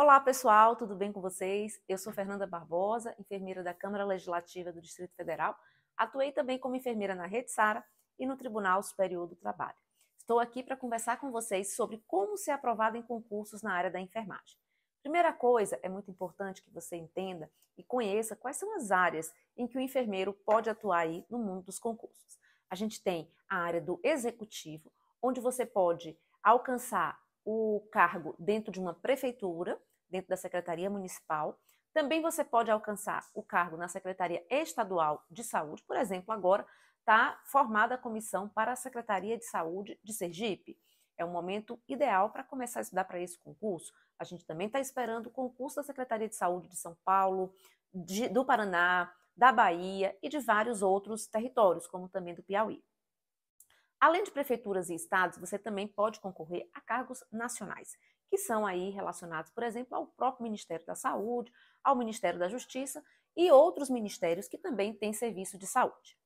Olá, pessoal, tudo bem com vocês? Eu sou Fernanda Barbosa, enfermeira da Câmara Legislativa do Distrito Federal. Atuei também como enfermeira na Rede Sara e no Tribunal Superior do Trabalho. Estou aqui para conversar com vocês sobre como ser aprovado em concursos na área da enfermagem. Primeira coisa, é muito importante que você entenda e conheça quais são as áreas em que o enfermeiro pode atuar aí no mundo dos concursos. A gente tem a área do executivo, onde você pode alcançar o cargo dentro de uma prefeitura, dentro da Secretaria Municipal. Também você pode alcançar o cargo na Secretaria Estadual de Saúde, por exemplo, agora está formada a comissão para a Secretaria de Saúde de Sergipe. É um momento ideal para começar a estudar para esse concurso. A gente também está esperando o concurso da Secretaria de Saúde de São Paulo, de, do Paraná, da Bahia e de vários outros territórios, como também do Piauí. Além de prefeituras e estados, você também pode concorrer a cargos nacionais que são aí relacionados, por exemplo, ao próprio Ministério da Saúde, ao Ministério da Justiça e outros ministérios que também têm serviço de saúde.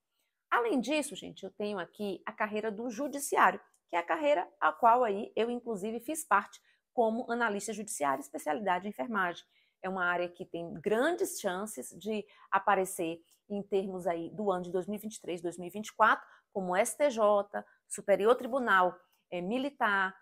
Além disso, gente, eu tenho aqui a carreira do judiciário, que é a carreira a qual aí eu inclusive fiz parte como analista judiciário, especialidade em enfermagem. É uma área que tem grandes chances de aparecer em termos aí do ano de 2023, 2024, como STJ, Superior Tribunal é, Militar,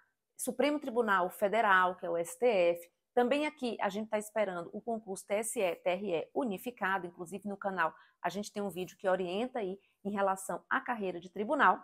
Supremo Tribunal Federal, que é o STF. Também aqui a gente está esperando o concurso TSE-TRE unificado, inclusive no canal a gente tem um vídeo que orienta aí em relação à carreira de tribunal.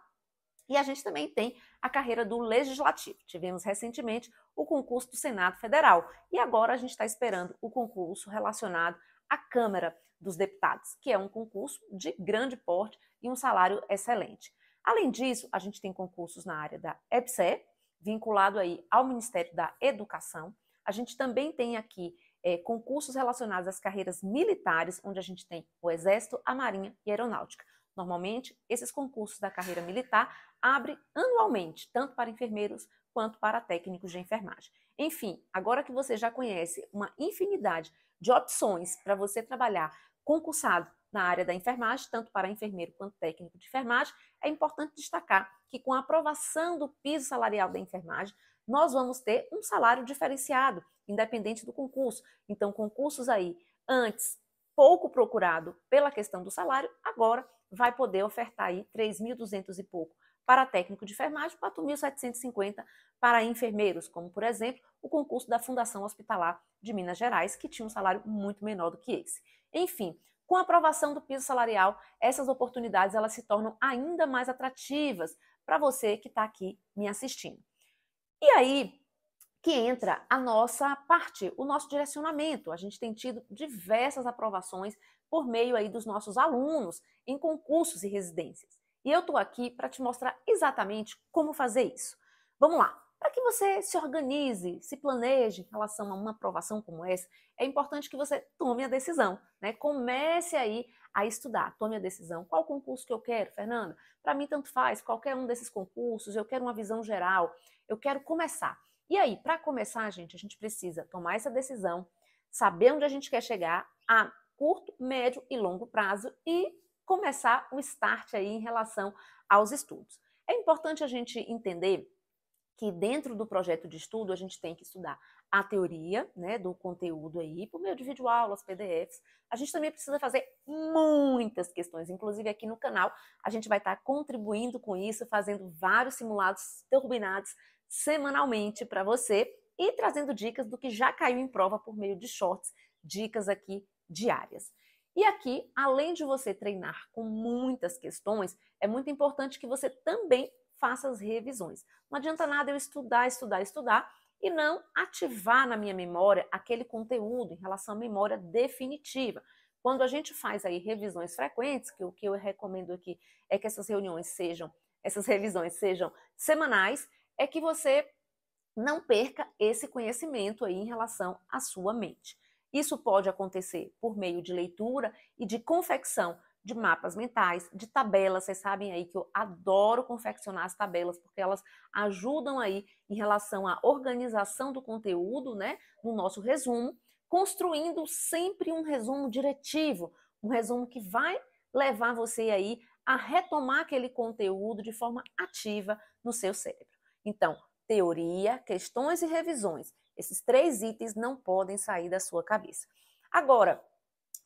E a gente também tem a carreira do Legislativo. Tivemos recentemente o concurso do Senado Federal. E agora a gente está esperando o concurso relacionado à Câmara dos Deputados, que é um concurso de grande porte e um salário excelente. Além disso, a gente tem concursos na área da EPSE, vinculado aí ao Ministério da Educação. A gente também tem aqui é, concursos relacionados às carreiras militares, onde a gente tem o Exército, a Marinha e a Aeronáutica. Normalmente, esses concursos da carreira militar abrem anualmente, tanto para enfermeiros quanto para técnicos de enfermagem. Enfim, agora que você já conhece uma infinidade de opções para você trabalhar concursado na área da enfermagem, tanto para enfermeiro quanto técnico de enfermagem, é importante destacar que com a aprovação do piso salarial da enfermagem, nós vamos ter um salário diferenciado, independente do concurso. Então, concursos aí antes pouco procurado pela questão do salário, agora vai poder ofertar aí 3.200 e pouco para técnico de enfermagem, 4.750 para enfermeiros, como por exemplo, o concurso da Fundação Hospitalar de Minas Gerais, que tinha um salário muito menor do que esse. Enfim, com a aprovação do piso salarial, essas oportunidades elas se tornam ainda mais atrativas para você que está aqui me assistindo. E aí que entra a nossa parte, o nosso direcionamento. A gente tem tido diversas aprovações por meio aí dos nossos alunos em concursos e residências. E eu estou aqui para te mostrar exatamente como fazer isso. Vamos lá para que você se organize, se planeje em relação a uma aprovação como essa, é importante que você tome a decisão, né? Comece aí a estudar, tome a decisão. Qual concurso que eu quero, Fernanda? Para mim tanto faz, qualquer um desses concursos, eu quero uma visão geral, eu quero começar. E aí, para começar, gente, a gente precisa tomar essa decisão, saber onde a gente quer chegar a curto, médio e longo prazo e começar o start aí em relação aos estudos. É importante a gente entender que dentro do projeto de estudo a gente tem que estudar a teoria né, do conteúdo aí, por meio de videoaulas PDFs. A gente também precisa fazer muitas questões, inclusive aqui no canal a gente vai estar tá contribuindo com isso, fazendo vários simulados turbinados semanalmente para você e trazendo dicas do que já caiu em prova por meio de shorts, dicas aqui diárias. E aqui, além de você treinar com muitas questões, é muito importante que você também faça as revisões. Não adianta nada eu estudar, estudar, estudar e não ativar na minha memória aquele conteúdo em relação à memória definitiva. Quando a gente faz aí revisões frequentes, que o que eu recomendo aqui é que essas reuniões sejam, essas revisões sejam semanais, é que você não perca esse conhecimento aí em relação à sua mente. Isso pode acontecer por meio de leitura e de confecção de mapas mentais, de tabelas. Vocês sabem aí que eu adoro confeccionar as tabelas, porque elas ajudam aí em relação à organização do conteúdo, né? No nosso resumo, construindo sempre um resumo diretivo, um resumo que vai levar você aí a retomar aquele conteúdo de forma ativa no seu cérebro. Então, teoria, questões e revisões. Esses três itens não podem sair da sua cabeça. Agora,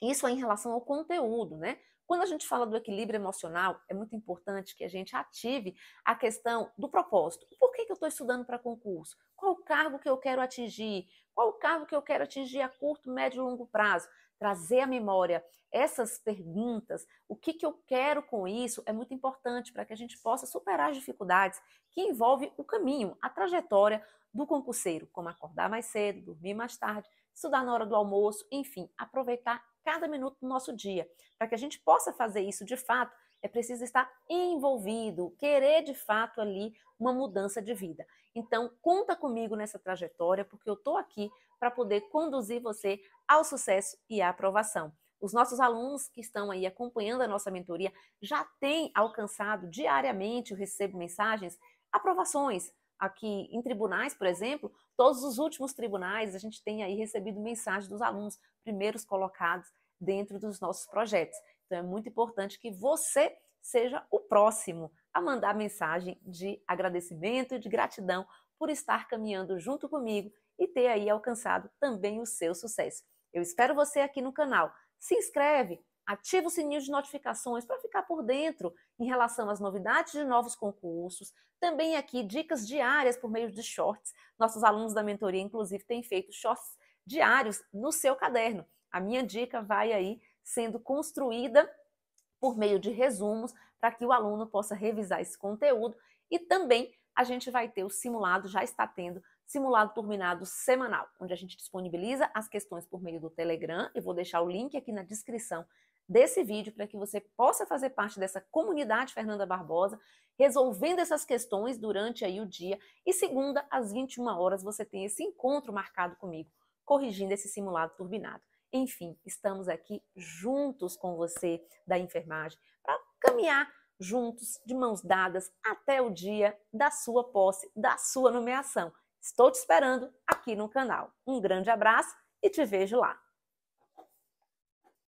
isso é em relação ao conteúdo, né? Quando a gente fala do equilíbrio emocional, é muito importante que a gente ative a questão do propósito. Por que, que eu estou estudando para concurso? Qual o cargo que eu quero atingir? Qual o cargo que eu quero atingir a curto, médio e longo prazo? Trazer à memória essas perguntas, o que, que eu quero com isso, é muito importante para que a gente possa superar as dificuldades que envolve o caminho, a trajetória, do concurseiro, como acordar mais cedo, dormir mais tarde, estudar na hora do almoço, enfim, aproveitar cada minuto do nosso dia. Para que a gente possa fazer isso de fato, é preciso estar envolvido, querer de fato ali uma mudança de vida. Então, conta comigo nessa trajetória, porque eu estou aqui para poder conduzir você ao sucesso e à aprovação. Os nossos alunos que estão aí acompanhando a nossa mentoria já têm alcançado diariamente, eu recebo mensagens, aprovações, aqui em tribunais, por exemplo, todos os últimos tribunais a gente tem aí recebido mensagem dos alunos, primeiros colocados dentro dos nossos projetos. Então é muito importante que você seja o próximo a mandar mensagem de agradecimento e de gratidão por estar caminhando junto comigo e ter aí alcançado também o seu sucesso. Eu espero você aqui no canal. Se inscreve, ativa o sininho de notificações para ficar por dentro em relação às novidades de novos concursos. Também aqui dicas diárias por meio de shorts. Nossos alunos da mentoria, inclusive, têm feito shorts diários no seu caderno. A minha dica vai aí sendo construída por meio de resumos para que o aluno possa revisar esse conteúdo e também a gente vai ter o simulado, já está tendo simulado turminado semanal, onde a gente disponibiliza as questões por meio do Telegram. Eu vou deixar o link aqui na descrição desse vídeo para que você possa fazer parte dessa comunidade Fernanda Barbosa, resolvendo essas questões durante aí o dia. E segunda, às 21 horas, você tem esse encontro marcado comigo, corrigindo esse simulado turbinado. Enfim, estamos aqui juntos com você da enfermagem para caminhar juntos, de mãos dadas, até o dia da sua posse, da sua nomeação. Estou te esperando aqui no canal. Um grande abraço e te vejo lá.